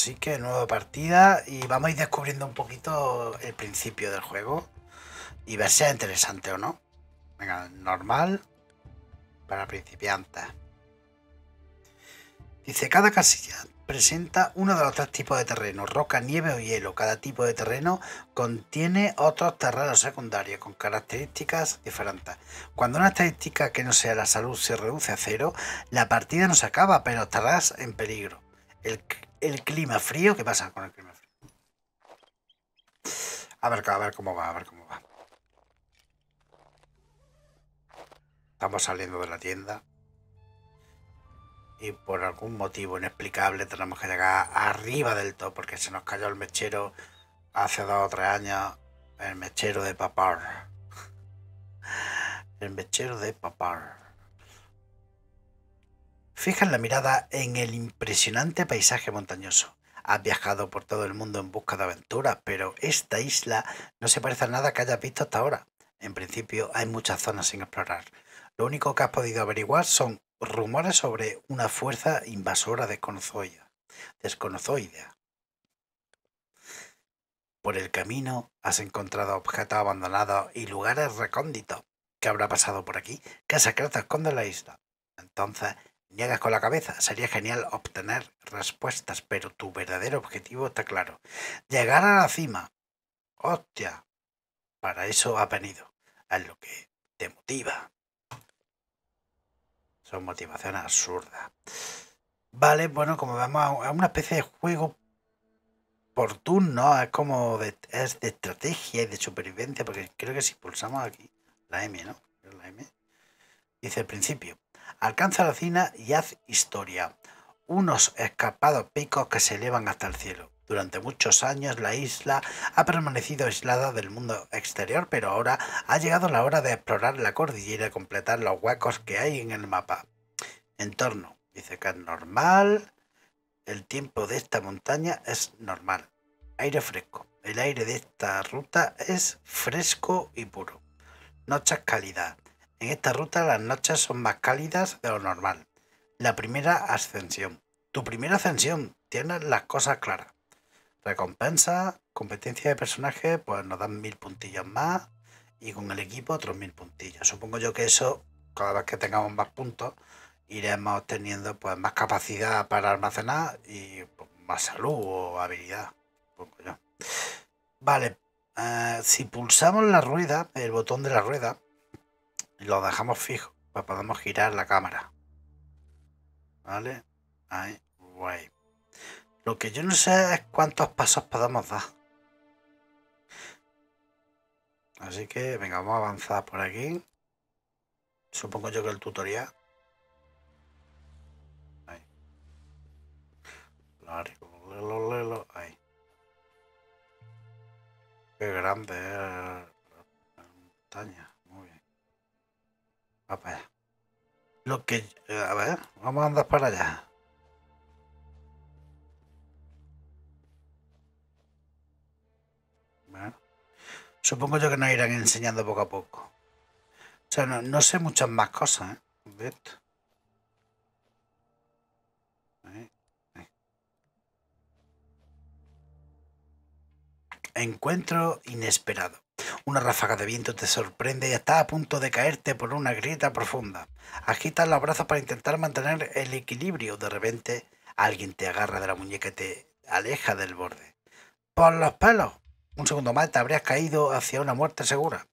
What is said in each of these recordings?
Así pues que nueva partida y vamos a ir descubriendo un poquito el principio del juego y ver si es interesante o no. Venga, normal para principiantes. Dice, cada casilla presenta uno de los tres tipos de terreno, roca, nieve o hielo. Cada tipo de terreno contiene otros terrenos secundarios con características diferentes. Cuando una estadística que no sea la salud se reduce a cero, la partida no se acaba, pero estarás en peligro. El el clima frío. ¿Qué pasa con el clima frío? A ver, a ver cómo va, a ver cómo va. Estamos saliendo de la tienda. Y por algún motivo inexplicable tenemos que llegar arriba del todo porque se nos cayó el mechero hace dos o tres años. El mechero de papar. El mechero de papar fijan la mirada en el impresionante paisaje montañoso. Has viajado por todo el mundo en busca de aventuras, pero esta isla no se parece a nada que hayas visto hasta ahora. En principio hay muchas zonas sin explorar. Lo único que has podido averiguar son rumores sobre una fuerza invasora desconocida. Por el camino has encontrado objetos abandonados y lugares recónditos. ¿Qué habrá pasado por aquí? ¿Qué secreto esconde la isla? Entonces Niegas con la cabeza. Sería genial obtener respuestas, pero tu verdadero objetivo está claro. Llegar a la cima. Hostia. Para eso ha venido. Es lo que te motiva. Son motivaciones absurdas. Vale, bueno, como vamos a una especie de juego por turno. Es como de, es de estrategia y de supervivencia, porque creo que si pulsamos aquí, la M, ¿no? La M. Dice el principio, alcanza la cima y haz historia, unos escapados picos que se elevan hasta el cielo. Durante muchos años la isla ha permanecido aislada del mundo exterior, pero ahora ha llegado la hora de explorar la cordillera y completar los huecos que hay en el mapa. Entorno. Dice que es normal. El tiempo de esta montaña es normal. Aire fresco. El aire de esta ruta es fresco y puro. Noches calidad. En esta ruta las noches son más cálidas de lo normal. La primera ascensión. Tu primera ascensión. Tienes las cosas claras. Recompensa, competencia de personaje, pues nos dan mil puntillos más. Y con el equipo otros mil puntillos. Supongo yo que eso, cada vez que tengamos más puntos, iremos teniendo pues más capacidad para almacenar y pues, más salud o habilidad. Vale. Eh, si pulsamos la rueda, el botón de la rueda, lo dejamos fijo para pues podemos girar la cámara. ¿Vale? Ahí, guay. Lo que yo no sé es cuántos pasos podemos dar. Así que, venga, vamos a avanzar por aquí. Supongo yo que el tutorial. Ahí. ahí. Qué grande la montaña. Lo que. A ver, vamos a andar para allá. Supongo yo que nos irán enseñando poco a poco. O sea, no, sé muchas más cosas ¿eh? Encuentro inesperado. Una ráfaga de viento te sorprende y estás a punto de caerte por una grieta profunda. Agitas los brazos para intentar mantener el equilibrio. De repente, alguien te agarra de la muñeca y te aleja del borde. ¡Por los pelos! Un segundo más te habrías caído hacia una muerte segura.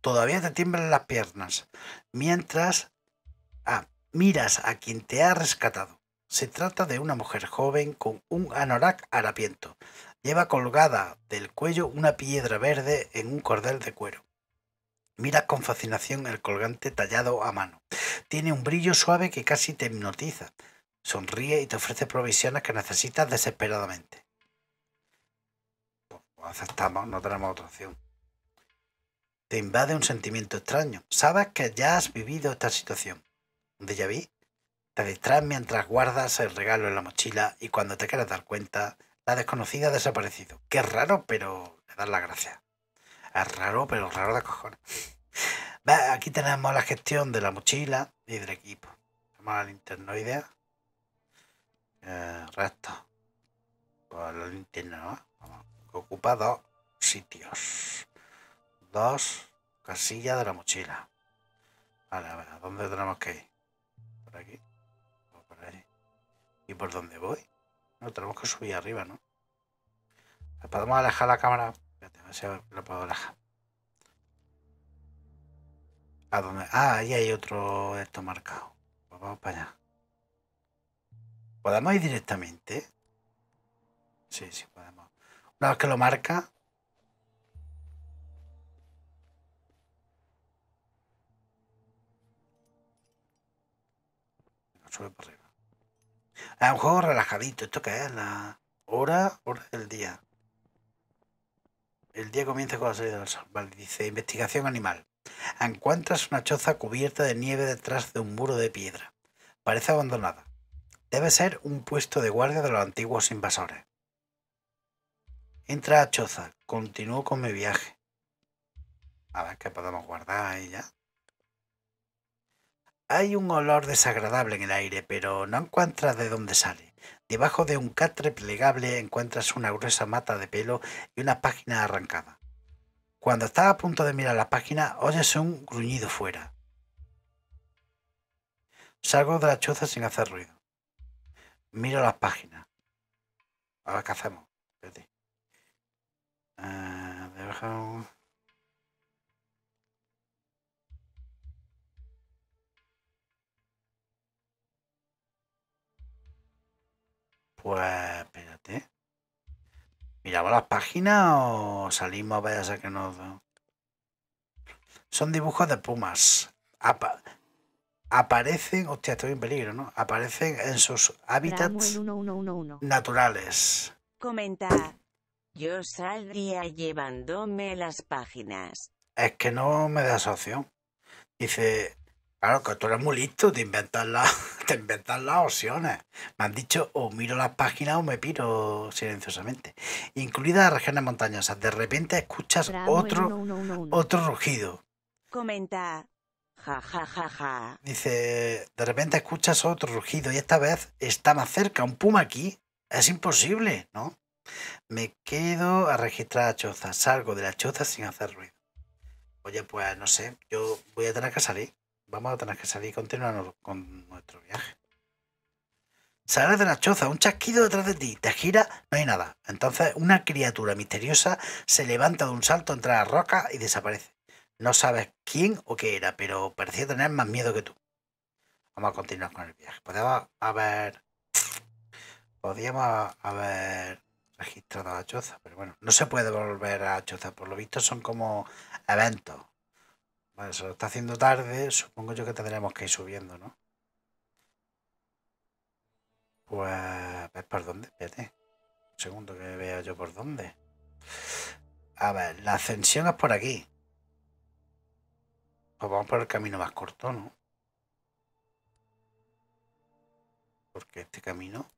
Todavía te tiemblan las piernas, mientras ah, miras a quien te ha rescatado. Se trata de una mujer joven con un anorak harapiento, Lleva colgada del cuello una piedra verde en un cordel de cuero. Mira con fascinación el colgante tallado a mano. Tiene un brillo suave que casi te hipnotiza. Sonríe y te ofrece provisiones que necesitas desesperadamente. Pues, pues, aceptamos, no tenemos otra opción. Te invade un sentimiento extraño. Sabes que ya has vivido esta situación. ¿De ya vi? Te distraes mientras guardas el regalo en la mochila y cuando te quieres dar cuenta, la desconocida ha desaparecido. Qué raro, pero le dan la gracia. Es raro, pero raro de cojones. Aquí tenemos la gestión de la mochila y del equipo. Tenemos la linternoidea. Eh, resto. la linterna, eh, pues Ocupa dos sitios. Dos casillas de la mochila. Vale, a ver, ¿a dónde tenemos que ir? ¿Por aquí? ¿O por ahí? ¿Y por dónde voy? No, tenemos que subir arriba, ¿no? podemos alejar la cámara? Espérate, a ver si la puedo alejar. ¿A dónde? Ah, ahí hay otro esto marcado. Pues vamos para allá. ¿Podemos ir directamente? Sí, sí, podemos. Una vez que lo marca, sube por arriba. Es un juego relajadito, esto que es la hora, hora del día. El día comienza con la salida del sol. Vale, dice investigación animal. Encuentras una choza cubierta de nieve detrás de un muro de piedra. Parece abandonada. Debe ser un puesto de guardia de los antiguos invasores. Entra a choza. Continúo con mi viaje. A ver qué podemos guardar ahí ya. Hay un olor desagradable en el aire, pero no encuentras de dónde sale. Debajo de un catre plegable encuentras una gruesa mata de pelo y una página arrancada. Cuando estás a punto de mirar la página, oyes un gruñido fuera. Salgo de la choza sin hacer ruido. Miro las páginas. Ahora qué hacemos. Espérate. Ah, debajo... Pues, espérate. ¿Miramos las páginas o salimos ver a que nos... Son dibujos de pumas. Apa aparecen... Hostia, estoy en peligro, ¿no? Aparecen en sus hábitats naturales. Comenta. Yo saldría llevándome las páginas. Es que no me da opción. Dice, Claro que tú eres muy listo de inventar, de inventar las opciones. Me han dicho o miro las páginas o me piro silenciosamente. Incluidas las regiones montañosas. De repente escuchas otro, otro rugido. Comenta. Ja, Dice, de repente escuchas otro rugido y esta vez está más cerca. Un puma aquí. Es imposible, ¿no? Me quedo a registrar la choza. Salgo de la choza sin hacer ruido. Oye, pues no sé. Yo voy a tener que salir. Vamos a tener que salir y continuar con nuestro viaje. Sales de la choza, un chasquido detrás de ti, te gira, no hay nada. Entonces una criatura misteriosa se levanta de un salto entre la roca y desaparece. No sabes quién o qué era, pero parecía tener más miedo que tú. Vamos a continuar con el viaje. Podemos haber... Podríamos haber registrado la Choza, pero bueno, no se puede volver a Choza. Por lo visto son como eventos vale se lo está haciendo tarde, supongo yo que tendremos que ir subiendo, ¿no? Pues, por dónde, espérate. Un segundo que vea yo por dónde. A ver, la ascensión es por aquí. Pues vamos por el camino más corto, ¿no? Porque este camino...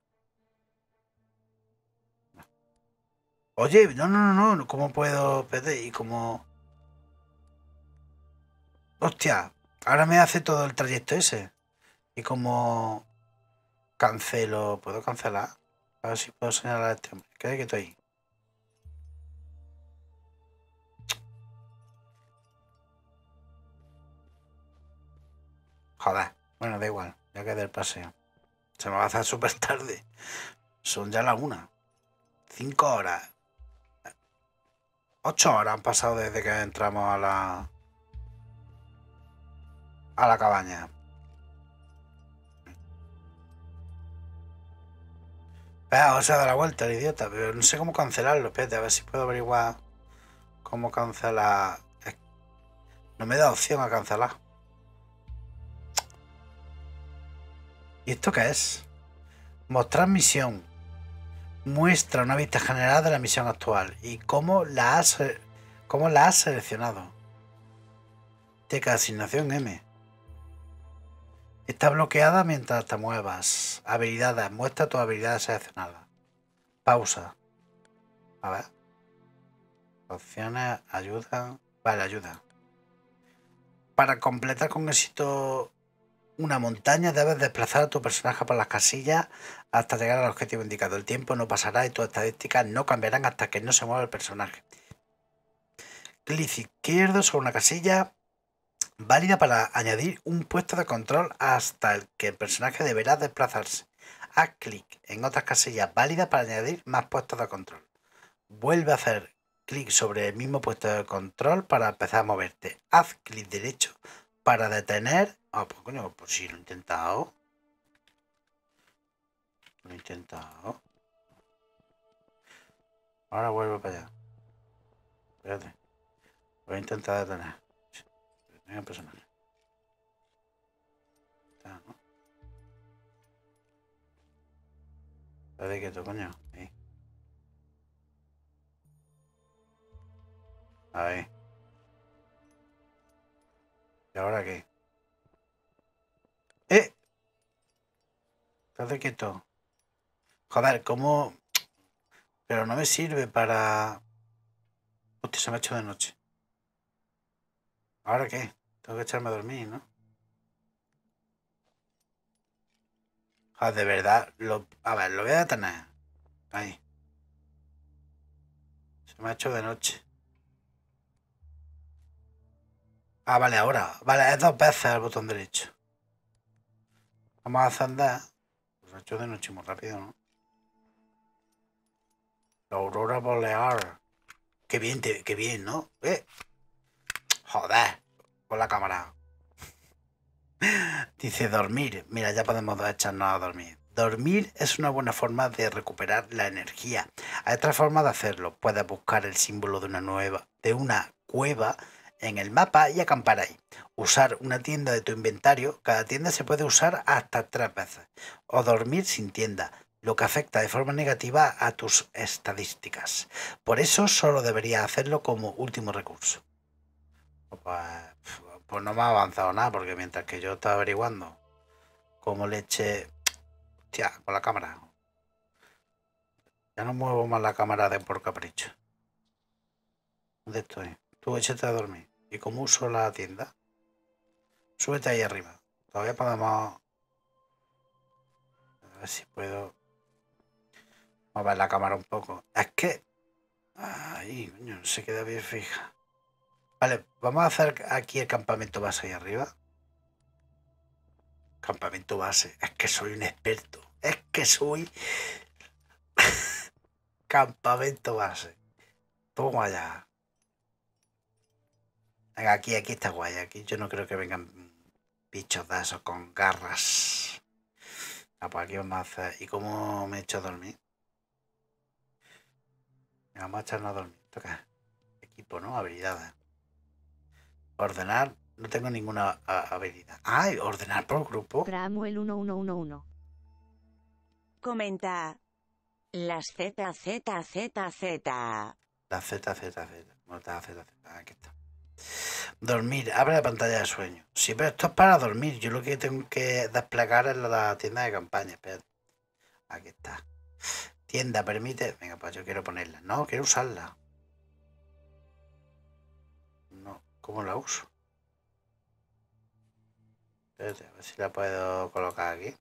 Oye, no, no, no, no, ¿cómo puedo? Pete? y cómo...? hostia, ahora me hace todo el trayecto ese. Y como cancelo, ¿puedo cancelar? A ver si puedo señalar a este hombre. hay que estoy ahí. Joder, bueno, da igual, ya quedé el paseo. Se me va a hacer súper tarde. Son ya las una. Cinco horas. Ocho horas han pasado desde que entramos a la, a la cabaña. o sea, da la vuelta el idiota, pero no sé cómo cancelarlo. Espérate, a ver si puedo averiguar cómo cancelar. No me da opción a cancelar. ¿Y esto qué es? Mostrar misión. Muestra una vista general de la misión actual y cómo la has, cómo la has seleccionado. Teca asignación M. Está bloqueada mientras te muevas. Habilidades. Muestra tu habilidad seleccionada Pausa. A ver. Opciones. Ayuda. Vale, ayuda. Para completar con éxito una montaña, debes desplazar a tu personaje por las casillas hasta llegar al objetivo indicado. El tiempo no pasará y tus estadísticas no cambiarán hasta que no se mueva el personaje. Clic izquierdo sobre una casilla válida para añadir un puesto de control hasta el que el personaje deberá desplazarse. Haz clic en otras casillas válidas para añadir más puestos de control. Vuelve a hacer clic sobre el mismo puesto de control para empezar a moverte. Haz clic derecho para detener. Ah, pues coño, pues si lo he intentado. Lo he intentado. Ahora vuelvo para allá. Espérate. Voy a intentar detener. Gran personaje. Está, ¿no? quieto, coño. Ahí. ¿Y ahora qué? ¡Eh! Estás quieto. Joder, ¿cómo...? Pero no me sirve para... Hostia, se me ha hecho de noche. ¿Ahora qué? Tengo que echarme a dormir, ¿no? Ah, de verdad, lo... a ver, lo voy a tener Ahí. Se me ha hecho de noche. Ah, vale, ahora. Vale, es dos veces el botón derecho. Vamos a ascender. Se pues ha hecho de noche muy rápido, ¿no? La aurora bolear. Qué bien, qué bien, ¿no? Eh. Joder con la cámara. Dice dormir. Mira, ya podemos echarnos a dormir. Dormir es una buena forma de recuperar la energía. Hay otra forma de hacerlo. Puedes buscar el símbolo de una nueva, de una cueva en el mapa y acampar ahí. Usar una tienda de tu inventario. Cada tienda se puede usar hasta tres veces. O dormir sin tienda, lo que afecta de forma negativa a tus estadísticas. Por eso solo debería hacerlo como último recurso. Pues, pues no me ha avanzado nada, porque mientras que yo estaba averiguando cómo le eché... Hostia, con la cámara. Ya no muevo más la cámara de por capricho. ¿Dónde estoy? Tú échate a dormir. ¿Y cómo uso la tienda? Súbete ahí arriba. Todavía podemos... A ver si puedo... Mover la cámara un poco. Es que... Ay, coño, se queda bien fija. Vale, vamos a hacer aquí el campamento base ahí arriba. Campamento base. Es que soy un experto. Es que soy... campamento base. Toma allá. Aquí, aquí está guay. Aquí yo no creo que vengan bichos de esos con garras. Ah, pues aquí vamos a hacer... ¿Y cómo me he hecho a dormir? vamos a echarnos a dormir. Equipo, ¿no? Habilidades. Ordenar. No tengo ninguna habilidad. Ah, ordenar por grupo. Samuel 1111. Comenta. Las ZZZZ. Las ZZZ. z z z. Aquí está. Dormir, abre la pantalla de sueño. Sí, pero esto es para dormir. Yo lo que tengo que desplegar es la tienda de campaña. Aquí está. Tienda permite. Venga, pues yo quiero ponerla. No, quiero usarla. ¿Cómo la uso? Espérate, a ver si la puedo colocar aquí.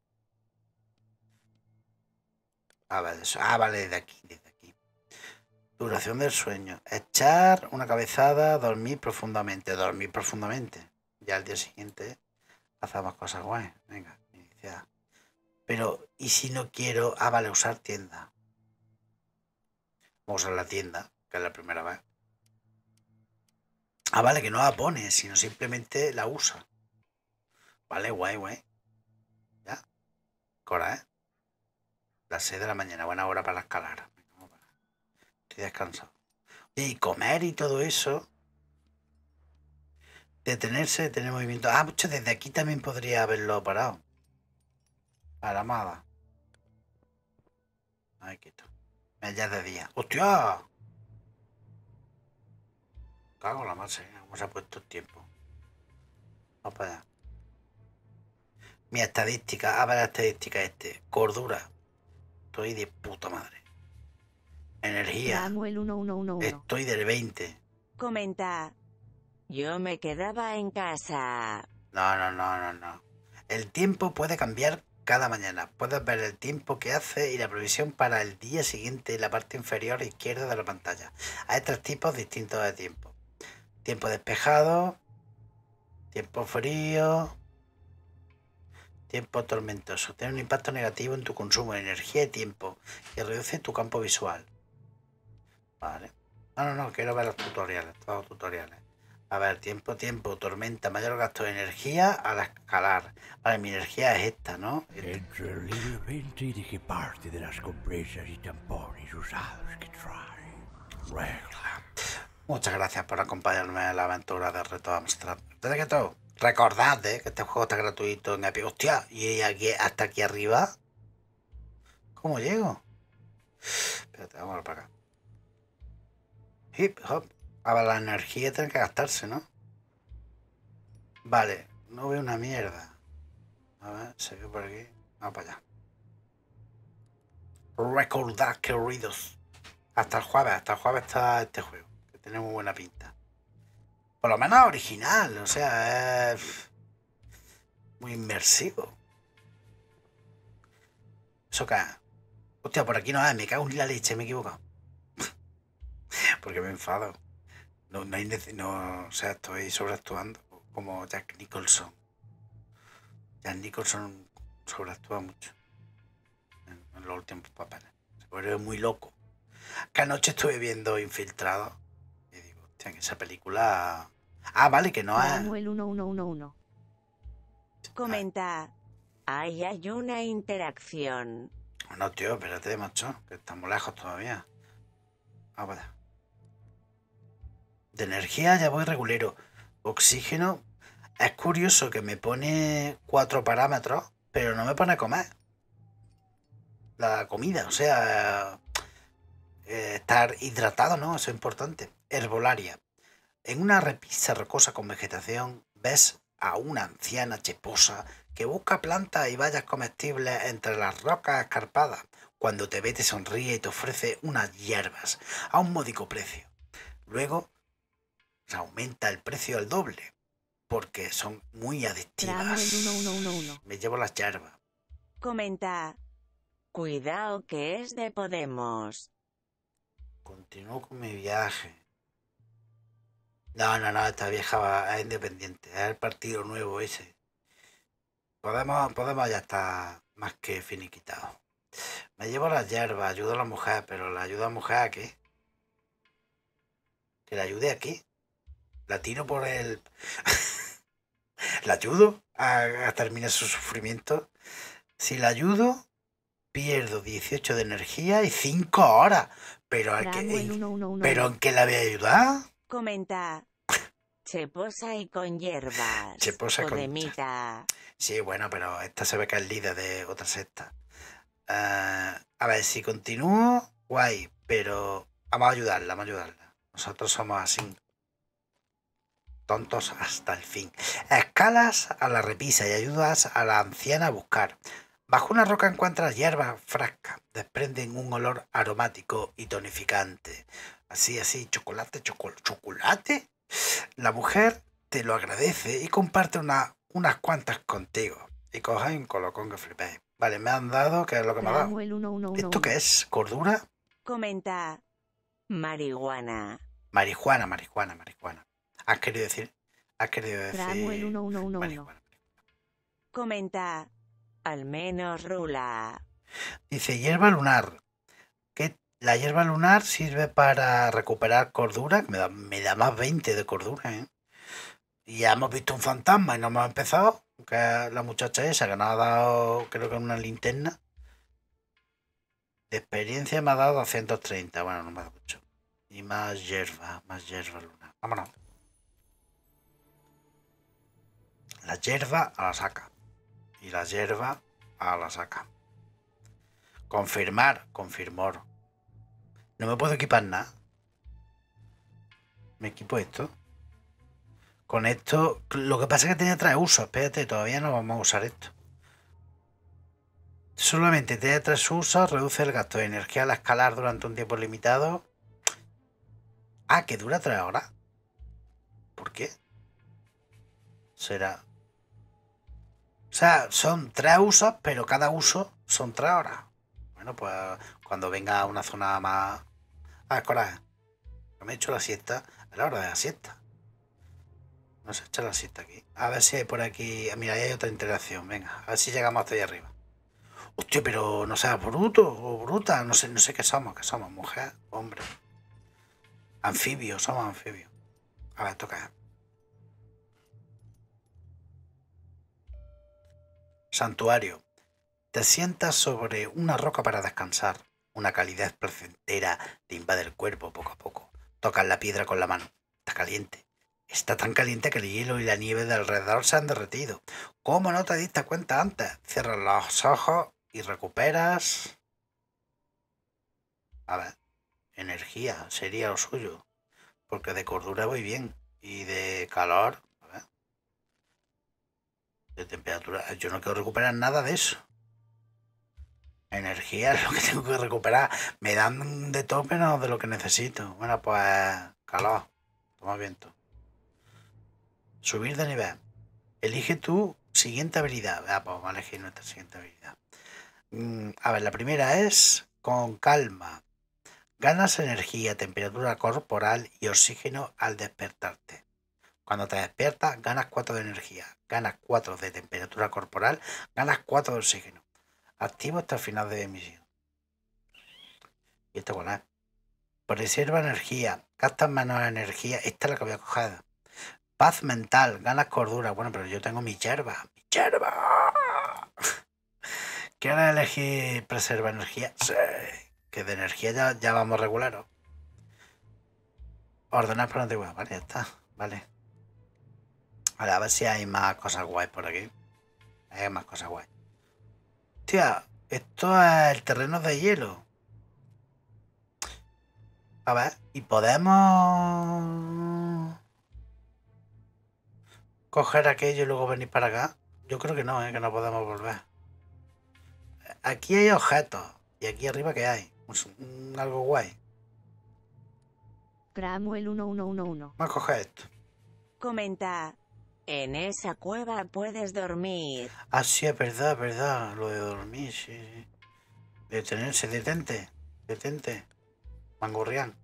Ah, vale, de ah, desde aquí, desde aquí. Duración del sueño. Echar una cabezada, dormir profundamente. Dormir profundamente. Ya al día siguiente hacemos cosas guay. Venga, iniciar. Pero, ¿y si no quiero? Ah, vale, usar tienda. Vamos a usar la tienda, que es la primera vez. Ah, vale, que no la pone, sino simplemente la usa. Vale, guay, guay. Ya. Cora, ¿eh? Las 6 de la mañana, buena hora para escalar. Estoy descansado. y comer y todo eso. Detenerse, tener movimiento. Ah, mucho, desde aquí también podría haberlo parado. para Ahí quito. Ya es de día. ¡Hostia! Cago la masa, ¿eh? ¿cómo se ha puesto el tiempo? Vamos para allá. Mi estadística, abre ah, la estadística este. Cordura. Estoy de puta madre. Energía. Samuel 1111. Estoy del 20. Comenta. Yo me quedaba en casa. No, no, no, no, no. El tiempo puede cambiar cada mañana. Puedes ver el tiempo que hace y la previsión para el día siguiente en la parte inferior izquierda de la pantalla. Hay tres tipos distintos de tiempo. Tiempo despejado, tiempo frío, tiempo tormentoso. Tiene un impacto negativo en tu consumo de energía y tiempo y reduce tu campo visual. Vale. No, no, no, quiero ver los tutoriales, todos los tutoriales. A ver, tiempo, tiempo, tormenta, mayor gasto de energía al escalar. Vale, mi energía es esta, ¿no? Entre y dije parte de las compresas y tampones usados que trae. Regla. Muchas gracias por acompañarme en la aventura de reto Amstrad. Desde que todo, recordad eh, que este juego está gratuito en Epic. Hostia, ¿y aquí, hasta aquí arriba? ¿Cómo llego? Espérate, vamos a para acá. Hip hop. A ah, ver, la energía tiene que gastarse, ¿no? Vale, no veo una mierda. A ver, se ve por aquí. Vamos para allá. Recordad, queridos. Hasta el jueves, hasta el jueves está este juego. Tiene muy buena pinta. Por lo menos original, o sea, es muy inmersivo. Eso que Hostia, por aquí no hay, me cago en la leche, me he equivocado. Porque me enfado. No, no, hay no, o sea, estoy sobreactuando como Jack Nicholson. Jack Nicholson sobreactúa mucho en, los últimos papeles. Se vuelve muy loco. Que anoche estuve viendo Infiltrado esa película... Ah, vale, que no ha... Manuel Comenta. Ahí hay una interacción. No, tío, espérate, macho, que estamos lejos todavía. Ah, vale. De energía ya voy regulero. Oxígeno. Es curioso que me pone cuatro parámetros, pero no me pone a comer. La comida, o sea... Eh, estar hidratado, ¿no? Eso es importante. Herbolaria. En una repisa rocosa con vegetación ves a una anciana cheposa que busca plantas y vallas comestibles entre las rocas escarpadas. Cuando te ve te sonríe y te ofrece unas hierbas a un módico precio. Luego se aumenta el precio al doble porque son muy adictivas. Me llevo las hierbas. Comenta. Cuidado que es de Podemos continúo con mi viaje. No, no, no, esta vieja va, es independiente, es el partido nuevo ese. Podemos, podemos ya estar más que finiquitados. Me llevo la hierbas, ayudo a la mujer, pero la ayuda a la mujer a qué? Que la ayude aquí. La tiro por el. la ayudo a, a, terminar su sufrimiento. Si la ayudo, pierdo 18 de energía y 5 horas. Pero en qué la voy a ayudar? Comenta. Cheposa y con hierbas. Cheposa y con Sí, bueno, pero esta se ve que es líder de otra secta. Ah, a ver, si continúo, guay, pero vamos a ayudarla, vamos a ayudarla. Nosotros somos así. Tontos hasta el fin. Escalas a la repisa y ayudas a la anciana a buscar. Bajo una roca encuentras hierbas frascas. desprenden un olor aromático y tonificante. Así, así, chocolate, chocolate, chocolate. La mujer te lo agradece y comparte una, unas cuantas contigo. Y coja un colocón que flipéis. Vale, me han dado, ¿qué es lo que me ha dado? ¿Esto qué es? ¿Cordura? Comenta. Marihuana. Marihuana, marihuana, marihuana. ¿Has querido decir? ¿Has querido decir? Marihuana. Comenta al menos rula. Dice hierba lunar. Que la hierba lunar sirve para recuperar cordura. Me da, más 20 de cordura, ¿eh? Y ya hemos visto un fantasma y no hemos empezado. Que la muchacha esa que nos ha dado, creo que una linterna. De experiencia me ha dado 230. Bueno, no me da mucho. Y más hierba, más hierba lunar. Vámonos. La hierba a la saca y la hierba a ah, la saca. Confirmar, confirmor. No me puedo equipar nada. Me equipo esto. Con esto, lo que pasa es que tenía tres usos. Espérate, todavía no vamos a usar esto. Solamente tiene tres usos, reduce el gasto de energía al escalar durante un tiempo limitado. Ah, que dura tres horas. ¿Por qué? Será o sea, son tres usos, pero cada uso son tres horas. Bueno, pues cuando venga a una zona más... Ah, coraje. Me he hecho la siesta a la hora de la siesta. Vamos a echar la siesta aquí. A ver si hay por aquí... Mira, ahí hay otra interacción. Venga, a ver si llegamos hasta allá arriba. Hostia, pero no seas bruto o bruta. No sé, no sé qué somos. ¿Qué somos? ¿Mujer? ¿Hombre? Anfibio. Somos anfibios. A ver, toca. Santuario. Te sientas sobre una roca para descansar. Una calidez placentera te invade el cuerpo poco a poco. Tocas la piedra con la mano. Está caliente. Está tan caliente que el hielo y la nieve de alrededor se han derretido. ¿Cómo no te diste cuenta antes? Cierras los ojos y recuperas... A ver, energía sería lo suyo. Porque de cordura voy bien. Y de calor temperatura. Yo no quiero recuperar nada de eso. Energía es lo que tengo que recuperar. Me dan de todo menos de lo que necesito. Bueno, pues calor. Toma viento. Subir de nivel. Elige tu siguiente habilidad. Ah, pues vamos a elegir nuestra siguiente habilidad. Mm, a ver, la primera es con calma. Ganas energía, temperatura corporal y oxígeno al despertarte. Cuando te despiertas, ganas 4 de energía, ganas 4 de temperatura corporal, ganas 4 de oxígeno. Activo hasta el final de emisión. Y esto con es. Eh, preserva energía, gastas menos energía. Esta es la que voy a coger. Paz mental, ganas cordura. Bueno, pero yo tengo mi yerba. ¡Mi ¿Qué ¿Quieres elegir preserva energía? Sí. Que de energía ya, vamos regularos. Ordenar por antigüedad. Vale, ya está. Vale a ver si hay más cosas guays por aquí. Hay más cosas guays. Hostia, esto es el terreno de hielo. A ver, y podemos... Coger aquello y luego venir para acá. Yo creo que no, ¿eh? que no podemos volver. Aquí hay objetos. Y aquí arriba qué hay. Un, pues, mm, algo guay. 1111. Vamos a coger esto. Comenta, en esa cueva puedes dormir. Así ah, es verdad, verdad. Lo de dormir, sí, sí. Detenerse, detente. Detente. Mangurrián.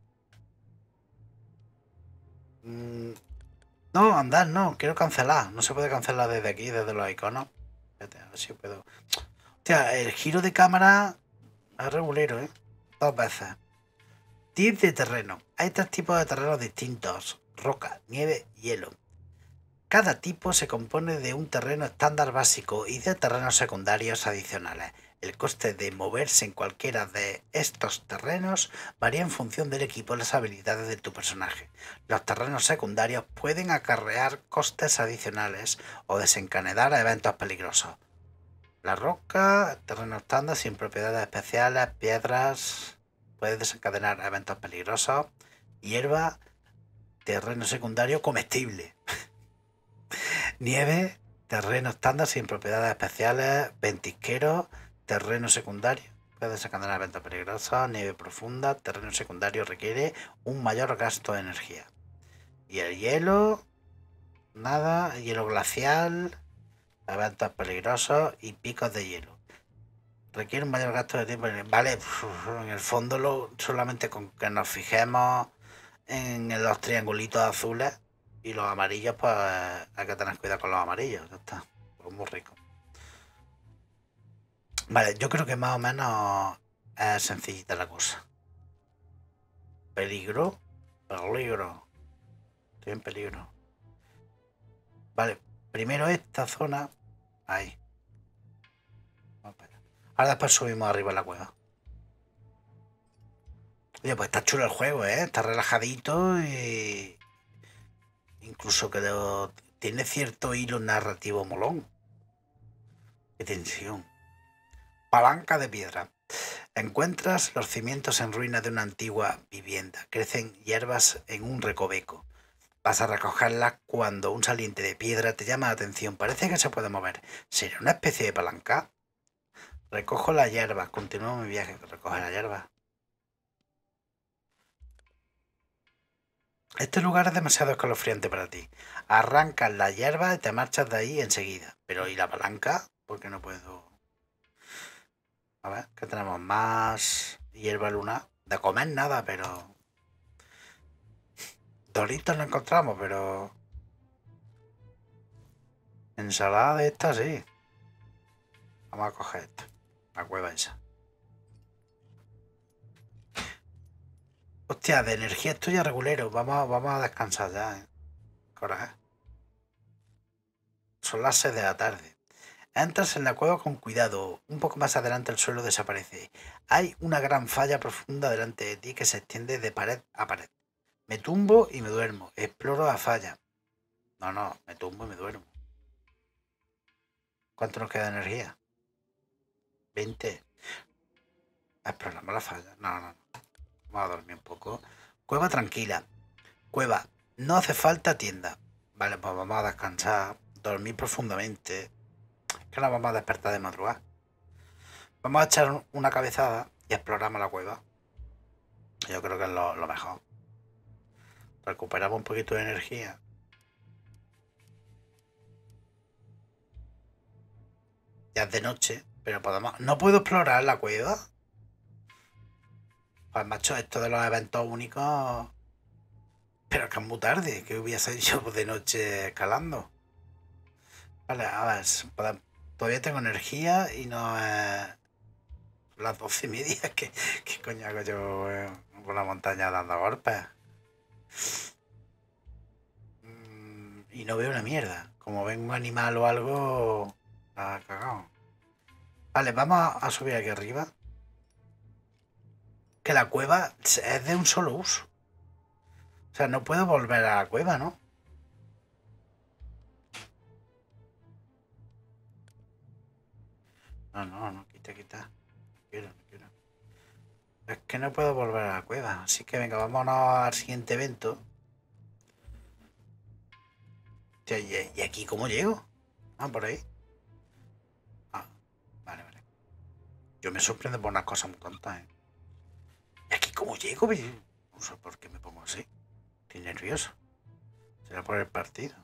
Mm, no, andar, no. Quiero cancelar. No se puede cancelar desde aquí, desde los iconos. Fíjate, a ver si puedo. Hostia, el giro de cámara es regulero, ¿eh? Dos veces. Tip de terreno. Hay tres tipos de terrenos distintos. Roca, nieve, hielo. Cada tipo se compone de un terreno estándar básico y de terrenos secundarios adicionales. El coste de moverse en cualquiera de estos terrenos varía en función del equipo y las habilidades de tu personaje. Los terrenos secundarios pueden acarrear costes adicionales o desencadenar eventos peligrosos. La roca, terreno estándar sin propiedades especiales, piedras, puede desencadenar eventos peligrosos, hierba, terreno secundario comestible. Nieve, terreno estándar sin propiedades especiales, ventisquero, terreno secundario. Puede una venta peligrosa nieve profunda, terreno secundario requiere un mayor gasto de energía. Y el hielo, nada, hielo glacial, eventos peligrosos y picos de hielo. Requiere un mayor gasto de tiempo. Vale, en el fondo lo, solamente con que nos fijemos en los triangulitos azules y los amarillos, pues hay que tener cuidado con los amarillos, ya está. Pues muy rico. Vale, yo creo que más o menos es sencillita la cosa. Peligro, peligro. Estoy en peligro. Vale, primero esta zona. Ahí. Ahora después subimos arriba a la cueva. Oye, pues está chulo el juego, ¿eh? Está relajadito y incluso que tiene cierto hilo narrativo molón. Qué tensión. Palanca de piedra. Encuentras los cimientos en ruina de una antigua vivienda. Crecen hierbas en un recoveco. Vas a recogerlas cuando un saliente de piedra te llama la atención. Parece que se puede mover. ¿Será una especie de palanca? Recojo la hierba. Continúo mi viaje. Recoge la hierba. Este lugar es demasiado escalofriante para ti. Arrancas la hierba y te marchas de ahí enseguida. Pero ¿y la palanca? Porque no puedo... A ver, ¿qué tenemos más hierba luna. De comer nada, pero... Doritos no encontramos, pero... Ensalada de esta, sí. Vamos a coger esto. La cueva esa. Hostia, de energía estoy a regulero. Vamos, a, vamos a descansar ya. ¿eh? Coraje. Son las 6 de la tarde. Entras en la cueva con cuidado. Un poco más adelante el suelo desaparece. Hay una gran falla profunda delante de ti que se extiende de pared a pared. Me tumbo y me duermo. Exploro la falla. No, no, me tumbo y me duermo. ¿Cuánto nos queda de energía? 20. Exploramos la falla. No, no, no. Vamos a dormir un poco. Cueva tranquila. Cueva, no hace falta tienda. Vale, pues vamos a descansar, dormir profundamente. Que nos vamos a despertar de madrugada. Vamos a echar una cabezada y exploramos la cueva. Yo creo que es lo mejor. Recuperamos un poquito de energía. Ya es de noche, pero podemos... ¿No puedo explorar la cueva? Pues macho, esto de los eventos únicos. Pero es que es muy tarde, que hubiese yo de noche escalando. Vale, a ver, pues, todavía tengo energía y no es. Las doce y media, ¿qué, coño hago yo eh, con la montaña dando golpes? Mm, y no veo una mierda. Como ven un animal o algo, cagado. Vale, vamos a subir aquí arriba que la cueva es de un solo uso. O sea, no puedo volver a la cueva, ¿no? No, no, no, quita, quita. Es que no puedo volver a la cueva. Así que venga, vámonos al siguiente evento. ¿Y aquí cómo llego? Ah, por ahí. Ah, vale, vale. Yo me sorprendo por unas cosas muy tontas, ¿eh? ¿Y aquí cómo llego? No sé por qué me pongo así. Estoy nervioso. Será por el partido.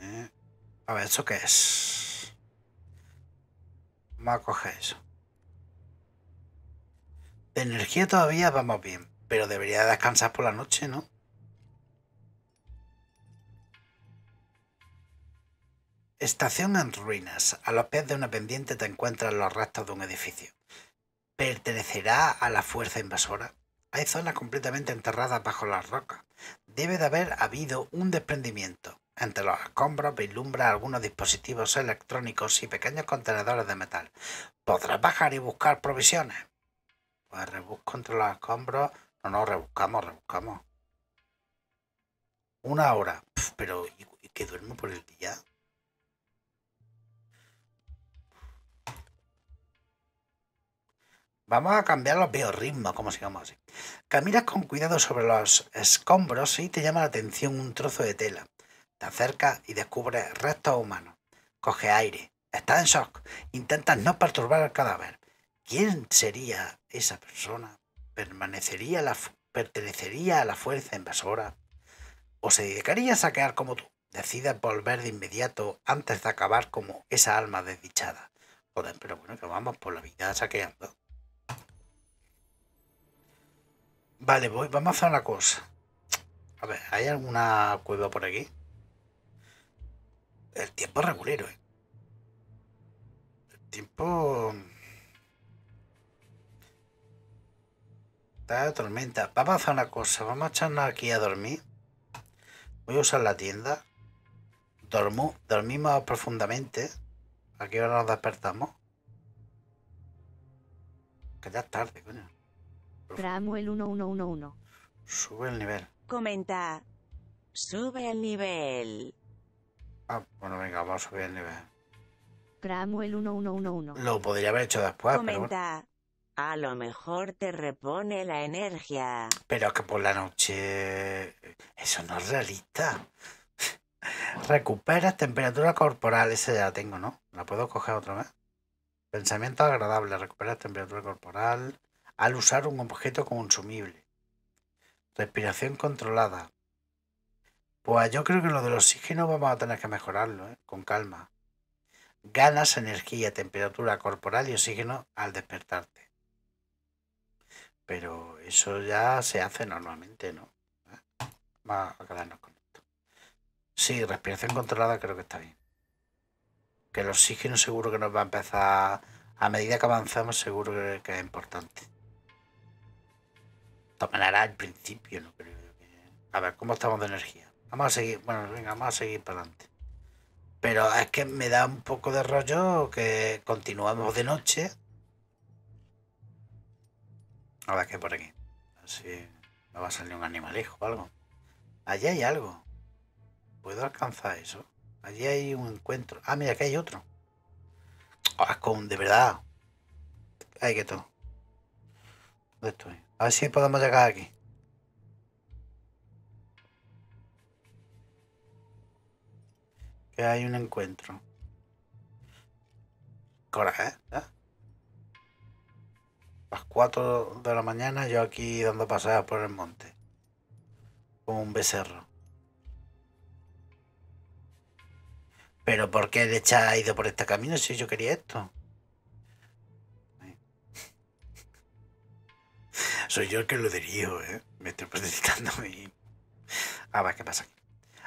Eh, a ver, ¿eso qué es? Vamos a coger eso. De energía todavía vamos bien, pero debería descansar por la noche, ¿no? Estación en ruinas. A los pies de una pendiente te encuentras los restos de un edificio. ¿Pertenecerá a la fuerza invasora? Hay zonas completamente enterradas bajo las rocas. Debe de haber habido un desprendimiento. Entre los escombros vislumbra algunos dispositivos electrónicos y pequeños contenedores de metal. ¿Podrás bajar y buscar provisiones? Pues rebusco entre los escombros. No, no, rebuscamos, rebuscamos. Una hora. pero, ¿y, que duermo por el día? Vamos a cambiar los biorritmos, como se llama así. Caminas con cuidado sobre los escombros y te llama la atención un trozo de tela. Te acercas y descubres restos humanos. Coge aire. Estás en shock. Intentas no perturbar el cadáver. ¿Quién sería esa persona? ¿Permanecería la ¿Pertenecería a la fuerza invasora? ¿O se dedicaría a saquear como tú? Decides volver de inmediato antes de acabar como esa alma desdichada. Joder, pero bueno, que vamos por la vida saqueando. Vale, voy, vamos a hacer una cosa. A ver, ¿hay alguna cueva por aquí? El tiempo es regulero, ¿eh? El tiempo... Está de tormenta. Vamos a hacer una cosa. Vamos a echarnos aquí a dormir. Voy a usar la tienda. Dormo, dormimos profundamente. Aquí hora nos despertamos? Que ya es tarde, coño el 1111. Sube el nivel. Comenta. Sube el nivel. Ah, bueno, venga, vamos a subir el nivel. el 1111. Lo podría haber hecho después, Comenta. A lo mejor te repone la energía. Pero que por la noche... Eso no es realista. Recuperas temperatura corporal. Esa ya la tengo, ¿no? ¿La puedo coger otra vez? Pensamiento agradable. Recuperas temperatura corporal al usar un objeto consumible. Respiración controlada. Pues yo creo que lo del oxígeno vamos a tener que mejorarlo, ¿eh? con calma. Ganas energía, temperatura corporal y oxígeno al despertarte. Pero eso ya se hace normalmente, ¿no? ¿Eh? Vamos a quedarnos con esto. Sí, respiración controlada creo que está bien. Que el oxígeno seguro que nos va a empezar, a medida que avanzamos seguro que es importante tomará al principio no A ver, ¿cómo estamos de energía? Vamos a seguir, bueno, venga, vamos a seguir para adelante. Pero es que me da un poco de rollo que continuamos de noche. A ver, qué por aquí. Así me va a salir un animalejo o algo. Allí hay algo. ¿Puedo alcanzar eso? Allí hay un encuentro. Ah, mira, aquí hay otro. Oh, con de verdad. hay que todo. ¿Dónde estoy? A ver si podemos llegar aquí. Que hay un encuentro. Coraje, ¿eh? Las 4 de la mañana yo aquí dando pasadas por el monte. Como un becerro. ¿Pero por qué le ha ido por este camino si yo quería esto? Soy yo el que lo dirijo, ¿eh? Me estoy predicando y... Ah, va, ¿qué pasa aquí?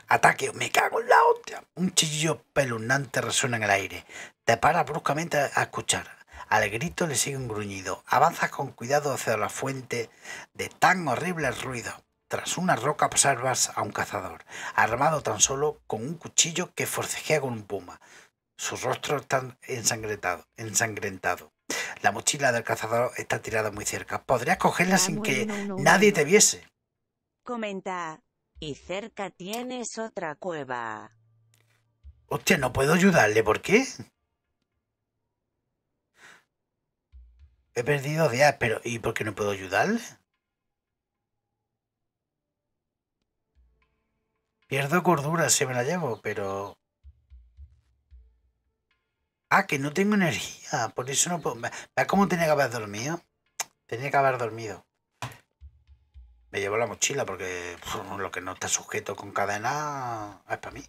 Ataque, me cago en la hostia. Un chillido pelunante resuena en el aire. Te paras bruscamente a escuchar. Al grito le sigue un gruñido. Avanzas con cuidado hacia la fuente de tan horribles ruido Tras una roca observas a un cazador, armado tan solo con un cuchillo que forcejea con un puma. Su rostro está ensangrentado, ensangrentado. La mochila del cazador está tirada muy cerca. Podrías cogerla ah, sin que nadie te viese. Comenta. Y cerca tienes otra cueva. Hostia, no puedo ayudarle. ¿Por qué? He perdido días, pero ¿y por qué no puedo ayudarle? Pierdo cordura si me la llevo, pero... Ah, que no tengo energía, por eso no puedo... ¿Ves cómo tenía que haber dormido? Tenía que haber dormido. Me llevo la mochila porque lo que no está sujeto con cadena es para mí.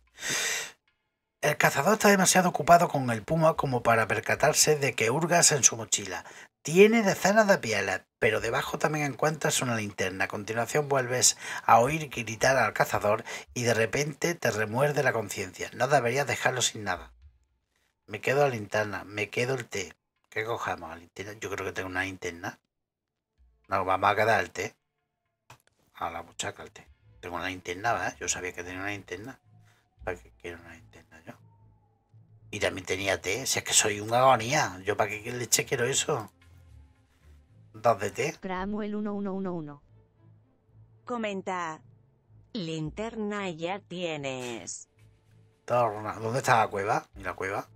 El cazador está demasiado ocupado con el puma como para percatarse de que hurgas en su mochila. Tiene decenas de pieles, pero debajo también encuentras una linterna. A continuación vuelves a oír gritar al cazador y de repente te remuerde la conciencia. No deberías dejarlo sin nada. Me quedo la linterna, me quedo el té. ¿Qué cojamos? ¿La linterna? Yo creo que tengo una linterna. No, vamos a quedar el té. A la muchacha el té. Tengo una linterna, ¿verdad? Yo sabía que tenía una linterna. ¿Para qué quiero una linterna yo? Y también tenía té. Si es que soy una agonía. ¿Yo para qué leche quiero eso? Dos de té. el 1111. Comenta. Linterna ya tienes. ¿Dónde está la cueva? ¿Y la cueva?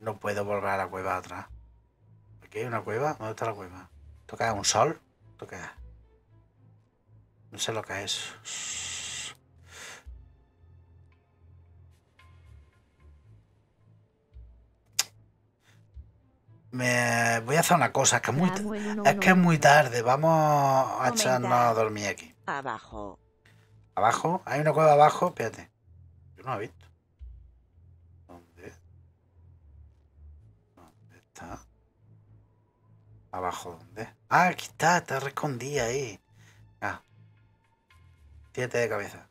No puedo volver a la cueva atrás. ¿Aquí hay una cueva? ¿Dónde está la cueva? ¿Toca un sol? ¿Toca? No sé lo que es. Me voy a hacer una cosa, es que, muy, es muy ah, tarde, vamos a echarnos a dormir aquí. Abajo. ¿Abajo? ¿Hay una cueva abajo? Espérate. Yo no la he visto. ¿Abajo dónde? Ah, aquí está, está escondida ahí. Ah. de cabeza.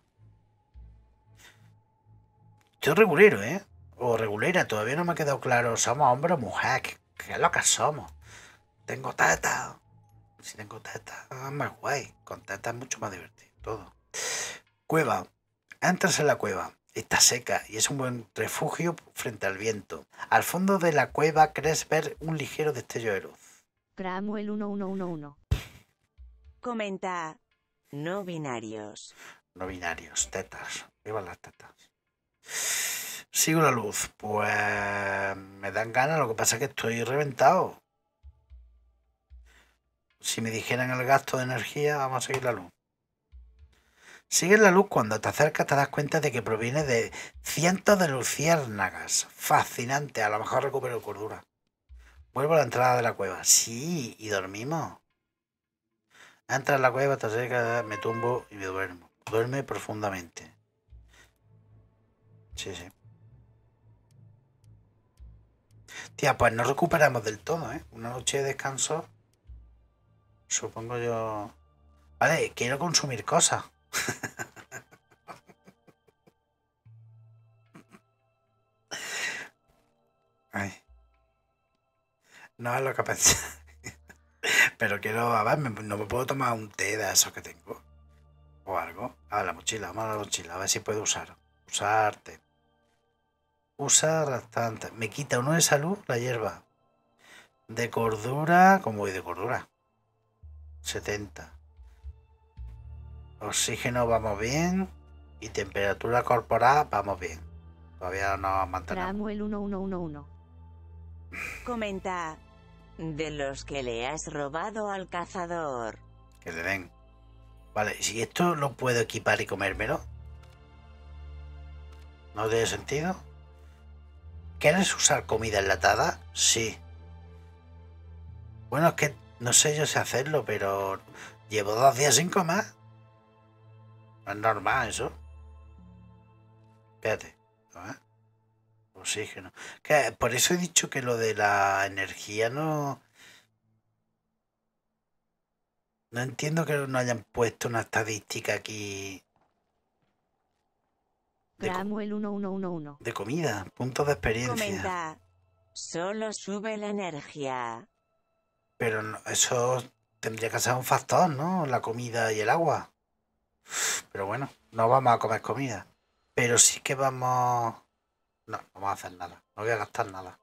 Yo regulero, ¿eh? O regulera, todavía no me ha quedado claro. ¿Somos hombre o mujer? ¿Qué, qué somos? Tengo teta. Si tengo teta, es más guay. Con teta es mucho más divertido. Todo. Cueva. Entras en la cueva. Está seca y es un buen refugio frente al viento. Al fondo de la cueva crees ver un ligero destello de luz. el 1111. Comenta. No binarios. No binarios, tetas. Viva las tetas. Sigo la luz. Pues me dan ganas, lo que pasa es que estoy reventado. Si me dijeran el gasto de energía, vamos a seguir la luz. Sigue la luz cuando te acercas te das cuenta de que proviene de cientos de luciérnagas. Fascinante, a lo mejor recupero cordura. Vuelvo a la entrada de la cueva. Sí, y dormimos. Entra en la cueva, te acerca, me tumbo y me duermo. Duerme profundamente. Sí, sí. Tía, pues no recuperamos del todo, ¿eh? Una noche de descanso. Supongo yo... Vale, quiero consumir cosas. No es lo que pensé. Pero quiero, no me puedo tomar un té de eso que tengo. O algo. A la mochila, vamos a la mochila, a ver si puedo usar. Usarte. Usar bastante. Me quita uno de salud la hierba. De cordura, como voy de cordura? 70. Oxígeno vamos bien. Y temperatura corporal vamos bien. Todavía no mantenemos. el 1111. Comenta. De los que le has robado al cazador. Que le den. Vale, si esto lo puedo equipar y comérmelo. ¿No tiene sentido? ¿Quieres usar comida enlatada? Sí. Bueno, es que no sé yo sé hacerlo, pero llevo dos días sin comer es normal eso. Espérate. Oxígeno. Que, por eso he dicho que lo de la energía no... No entiendo que no hayan puesto una estadística aquí. De, De comida, puntos de experiencia. Comenta. Solo sube la energía. Pero eso tendría que ser un factor, ¿no? La comida y el agua. Pero bueno, no vamos a comer comida. Pero sí que vamos... No, no vamos a hacer nada. No voy a gastar nada.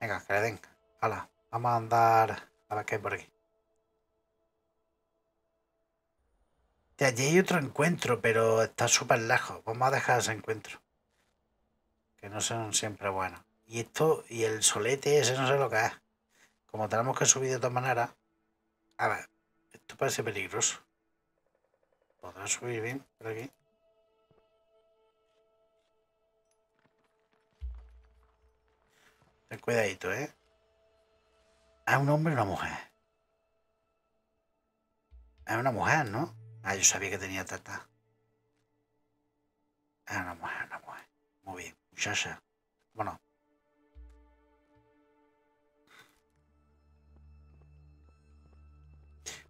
Venga, que le den. vamos a andar a ver qué hay por aquí. De allí hay otro encuentro, pero está súper lejos. Vamos a dejar ese encuentro. Que no son siempre buenos. Y esto, y el solete ese no sé lo que es. Como tenemos que subir de todas maneras... A ver, esto parece peligroso. ¿Podrá subir bien ¿eh? por aquí? Ten cuidadito, ¿eh? ¿Es ah, un hombre o una mujer? Es ah, una mujer, ¿no? Ah, yo sabía que tenía tata. Es ah, una mujer, una mujer. Muy bien, muchacha. Bueno,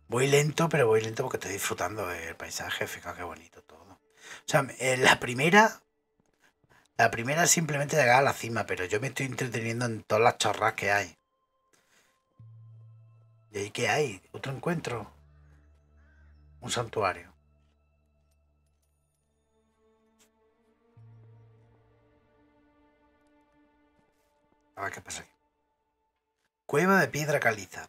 Voy lento, pero voy lento porque estoy disfrutando del paisaje. Fíjate qué bonito todo. O sea, eh, la primera. La primera simplemente llegar a la cima, pero yo me estoy entreteniendo en todas las chorras que hay. ¿Y ahí qué hay? ¿Otro encuentro? Un santuario. A ver qué pasa aquí. Cueva de piedra caliza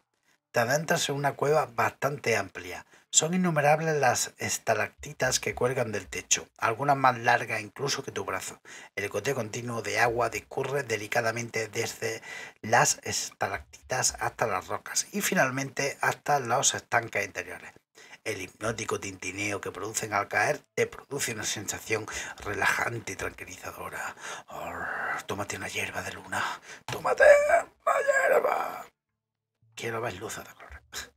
te adentras en una cueva bastante amplia. Son innumerables las estalactitas que cuelgan del techo, algunas más largas incluso que tu brazo. El goteo continuo de agua discurre delicadamente desde las estalactitas hasta las rocas y finalmente hasta los estanques interiores. El hipnótico tintineo que producen al caer te produce una sensación relajante y tranquilizadora. tómate una hierba de luna. Tómate una hierba. Quiero ver luces de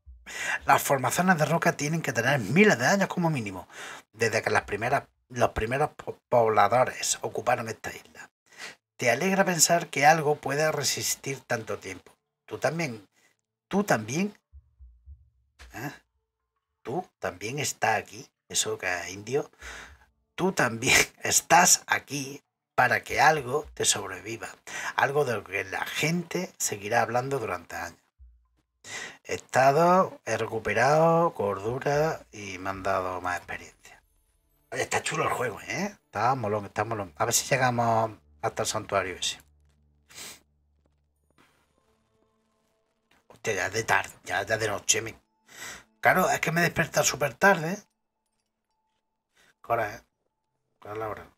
Las formaciones de roca tienen que tener miles de años como mínimo, desde que las primeras, los primeros pobladores ocuparon esta isla. Te alegra pensar que algo pueda resistir tanto tiempo. Tú también, tú también, ¿eh? tú también estás aquí, eso que indio, tú también estás aquí para que algo te sobreviva, algo de lo que la gente seguirá hablando durante años. He Estado, he recuperado cordura y me han dado más experiencia. Está chulo el juego, ¿eh? Está molón, está molón. A ver si llegamos hasta el santuario ese. ya es de tarde, ya de noche. mi. Claro, es que me despertado súper tarde. ¿Cuál ¿eh? la hora?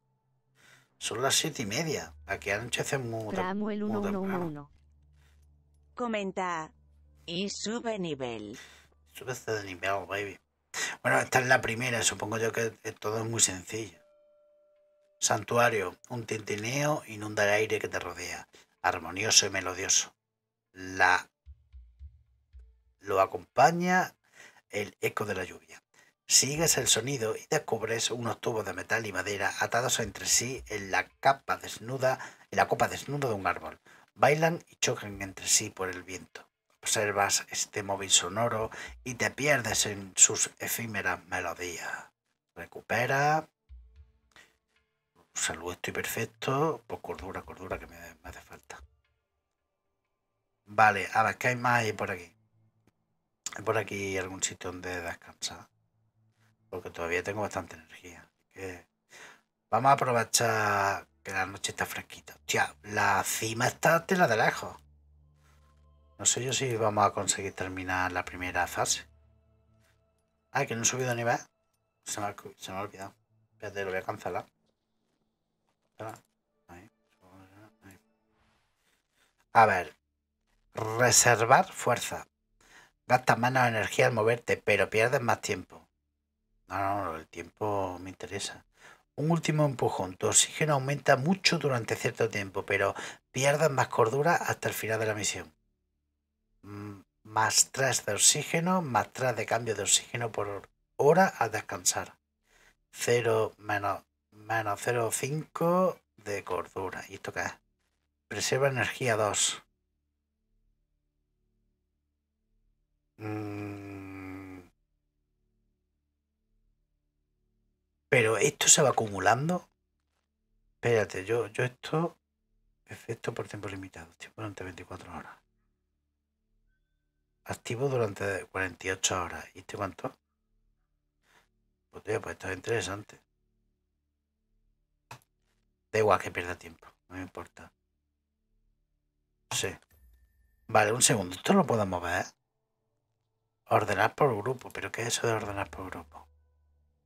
Son las siete y media. Aquí anochece muy, Comenta, y sube nivel. Sube de nivel, baby. Bueno, esta es la primera, supongo yo que todo es muy sencillo. Santuario, un tintineo inunda el aire que te rodea, armonioso y melodioso. La lo acompaña el eco de la lluvia. Sigues el sonido y descubres unos tubos de metal y madera atados entre sí en la capa desnuda, en la copa desnuda de un árbol. Bailan y chocan entre sí por el viento observas este móvil sonoro y te pierdes en sus efímeras melodías. Recupera. Salud, estoy perfecto. por pues cordura, cordura que me, hace falta. Vale, ahora ver, ¿qué hay más por aquí? por aquí algún sitio donde descansar? Porque todavía tengo bastante energía. Vamos a aprovechar que la noche está fresquita. la cima está tela de lejos. No sé yo si vamos a conseguir terminar la primera fase. Ah, que no he subido nivel. Se me ha, se me ha olvidado. lo voy a cancelar. A ver. Reservar fuerza. Gastas menos energía al moverte, pero pierdes más tiempo. No, no, no, el tiempo me interesa. Un último empujón. Tu oxígeno aumenta mucho durante cierto tiempo, pero pierdes más cordura hasta el final de la misión más 3 de oxígeno, más 3 de cambio de oxígeno por hora al descansar. 0 menos, 0,5 de cordura. ¿Y esto qué es? Preserva energía 2. Mm. Pero esto se va acumulando. Espérate, yo, yo esto... Efecto por tiempo limitado. Tiempo durante 24 horas activo durante 48 horas. ¿Y este cuánto? Pues pues esto es interesante. Da igual que pierda tiempo, no me importa. Sí. Vale, un segundo, esto lo podemos ver. ¿eh? Ordenar por grupo, pero ¿qué es eso de ordenar por grupo?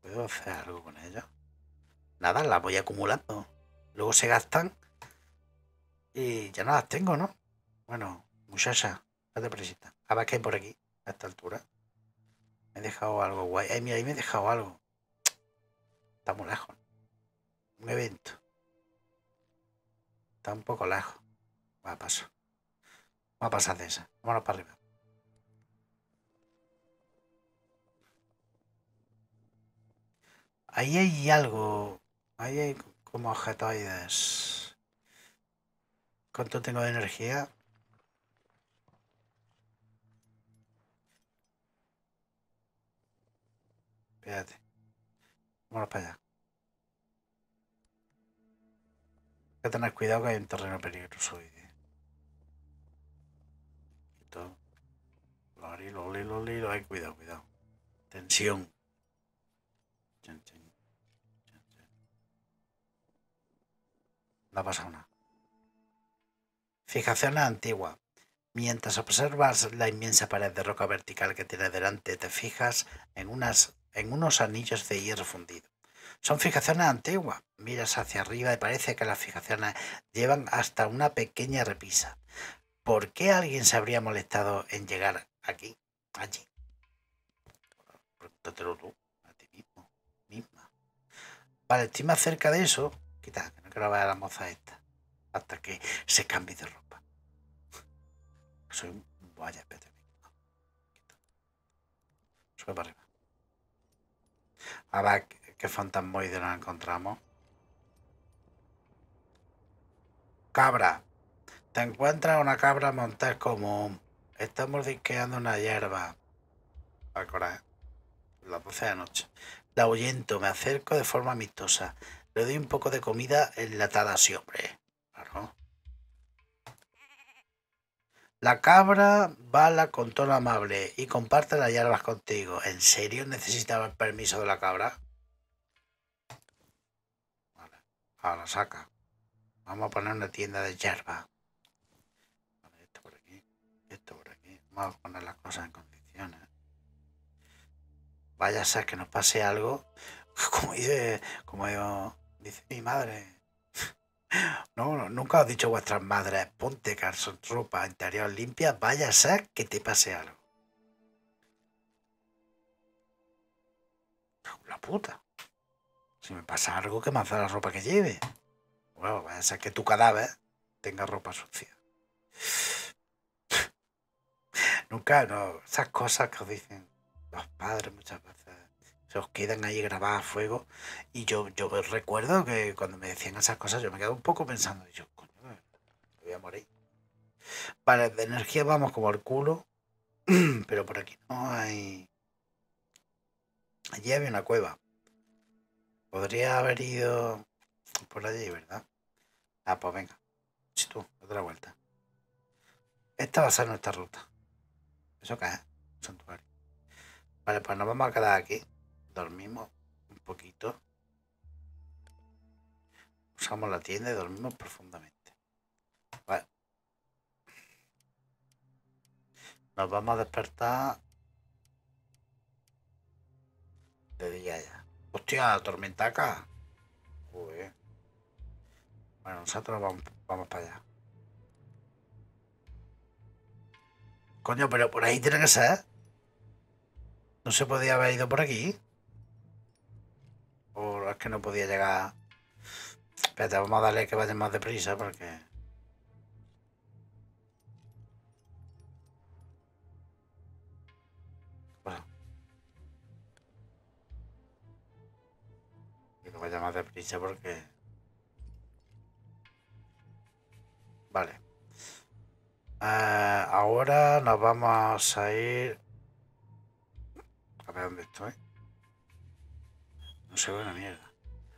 ¿Puedo hacer algo con ella? Nada, las voy acumulando. Luego se gastan y ya nada, las tengo, ¿no? Bueno, muchacha. A ver qué que hay por aquí, a esta altura. Me he dejado algo guay. ahí me he dejado algo. Está muy lejos. Un evento. Está un poco lejos. Va a pasar. Va a pasar de esa. Vámonos para arriba. Ahí hay algo. Ahí hay como objetoides. ¿Cuánto tengo de energía? Vámonos para allá. Hay que tener cuidado que hay un terreno peligroso hoy. cuidado, cuidado. Tensión. La pasa Fijación Fijaciones Mientras observas la inmensa pared de roca vertical que tiene delante, te fijas en unas en unos anillos de hierro fundido. Son fijaciones antiguas. Miras hacia arriba y parece que las fijaciones llevan hasta una pequeña repisa. ¿Por qué alguien se habría molestado en llegar aquí, allí? Pregúntatelo tú, a ti mismo, misma. Vale, estoy más cerca de eso. Quita, que no quiero ver a la moza esta. Hasta que se cambie de ropa. Soy un... Vaya, espérate. Sube para arriba a ver ¿qué fantasmoide nos encontramos? Cabra. Te encuentras una cabra montar como Estamos disqueando una hierba. la Las 12 de la noche. La huyento, me acerco de forma amistosa. Le doy un poco de comida enlatada, siempre La cabra bala con tono amable y comparte las hierbas contigo. ¿En serio necesitaba el permiso de la cabra? Vale, ahora saca. Vamos a poner una tienda de hierba. Vale, esto por aquí, esto por aquí. Vamos a poner las cosas en condiciones. Vaya a ser que nos pase algo. Como dice, como dice mi madre no, nunca os he dicho a vuestras madres, ponte Carson, ropa interior limpia, vaya a ser que te pase algo. La puta. Si me pasa algo, que me la ropa que lleve. Bueno, vaya a ser que tu cadáver tenga ropa sucia. nunca, no, esas cosas que os dicen los padres muchas veces se os quedan ahí grabadas a fuego. Y yo, yo recuerdo que cuando me decían esas cosas, yo me quedaba un poco pensando, y yo, coño, me voy a morir. Vale, de energía vamos como al culo, pero por aquí no hay... Allí había una cueva. Podría haber ido por allí, ¿verdad? Ah, pues venga. Si tú, otra vuelta. Esta va a ser nuestra ruta. Eso cae, santuario. Vale, pues nos vamos a quedar aquí dormimos un poquito, usamos la tienda y dormimos profundamente. Bueno. Nos vamos a despertar de día ya. Hostia, tormenta acá. Bueno, nosotros vamos, vamos para allá. Coño, pero por ahí tiene que ser. No se podía haber ido por aquí es que no podía llegar. pero vamos a darle que vaya más deprisa porque. Bueno. Que vaya más deprisa porque. Vale. Eh, ahora nos vamos a ir. A ver dónde estoy.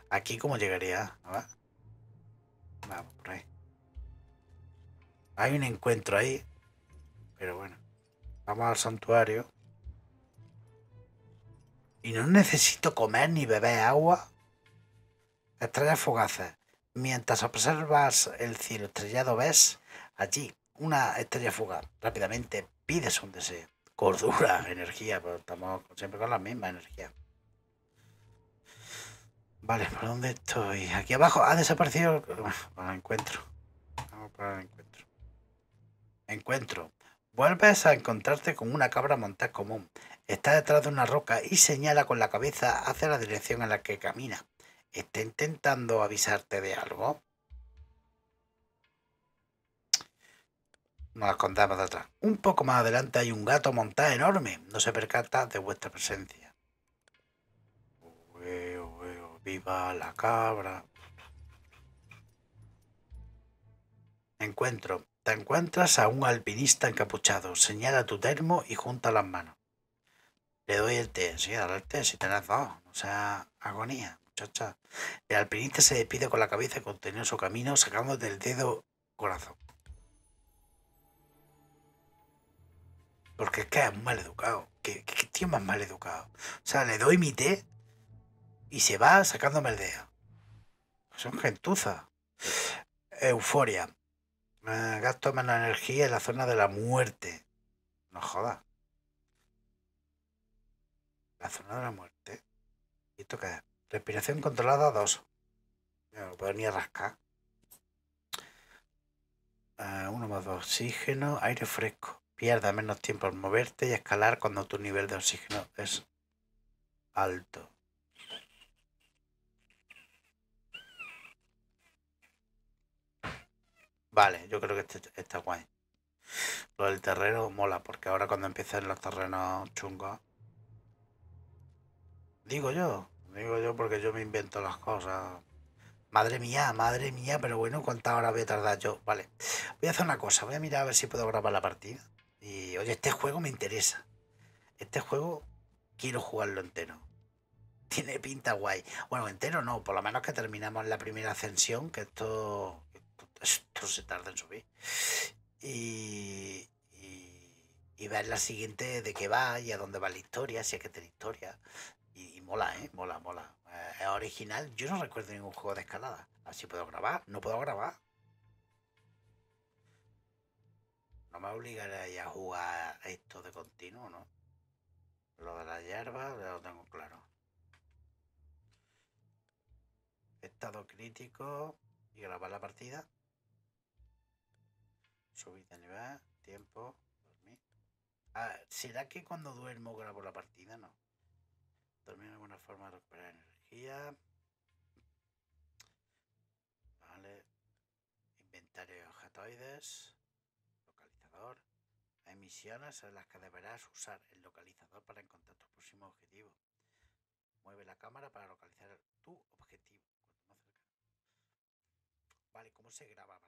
Aquí como llegaría, Vamos, por ahí. Hay un encuentro ahí. Pero bueno. Vamos al santuario. Y no necesito comer ni beber agua. Estrellas fugaces. Mientras observas el cielo estrellado, ves allí una estrella fugaz. Rápidamente pides un deseo. Cordura, energía, pero pues, estamos siempre con la misma energía. Vale, ¿por dónde estoy? Aquí abajo. Ha ah, desaparecido. Para encuentro. Vamos para el encuentro. Encuentro. Vuelves a encontrarte con una cabra montada común. Está detrás de una roca y señala con la cabeza hacia la dirección en la que camina. Está intentando avisarte de algo. No la contamos de atrás. Un poco más adelante hay un gato montado enorme. No se percata de vuestra presencia. Viva la cabra. Encuentro. Te encuentras a un alpinista encapuchado. Señala tu termo y junta las manos. Le doy el té. Sí, dale el té si te has dos. O sea, agonía, muchacha. El alpinista se despide con la cabeza y continúa su camino sacando del dedo corazón. Porque es que es mal educado. ¿Qué, qué, qué tío más mal educado? O sea, le doy mi té y se va sacándome el pues Son gentuza. Euforia. gasto menos energía en la zona de la muerte. No jodas. La zona de la muerte. ¿Y esto qué Respiración controlada 2. No lo puedo ni rascar. Eh, uno más dos oxígeno, aire fresco. Pierda menos tiempo en moverte y escalar cuando tu nivel de oxígeno es alto. Vale, yo creo que este está guay. Lo del terreno mola, porque ahora cuando empiecen los terrenos chungos... Digo yo, digo yo porque yo me invento las cosas. Madre mía, madre mía, pero bueno, ¿cuántas horas voy a tardar yo? Vale, voy a hacer una cosa, voy a mirar a ver si puedo grabar la partida. Y oye, este juego me interesa. Este juego quiero jugarlo entero. Tiene pinta guay. Bueno, entero no, por lo menos que terminamos la primera ascensión, que esto esto se tarda en subir. Y, y, y, ver la siguiente de qué va y a dónde va la historia, si es que tiene historia. Y, mola, ¿eh? Mola, mola. Eh, es original. Yo no recuerdo ningún juego de escalada. Así puedo grabar. No puedo grabar. No me obligaré a jugar esto de continuo, ¿no? Lo de la hierba lo tengo claro. Estado crítico y grabar la partida de nivel, tiempo, dormir. Ah, ¿será que cuando duermo grabo la partida? No. Dormir de una forma de recuperar energía. Vale. Inventario de objetoides. Localizador. Hay misiones en las que deberás usar el localizador para encontrar tu próximo objetivo. Mueve la cámara para localizar tu objetivo. Vale, ¿cómo se graba?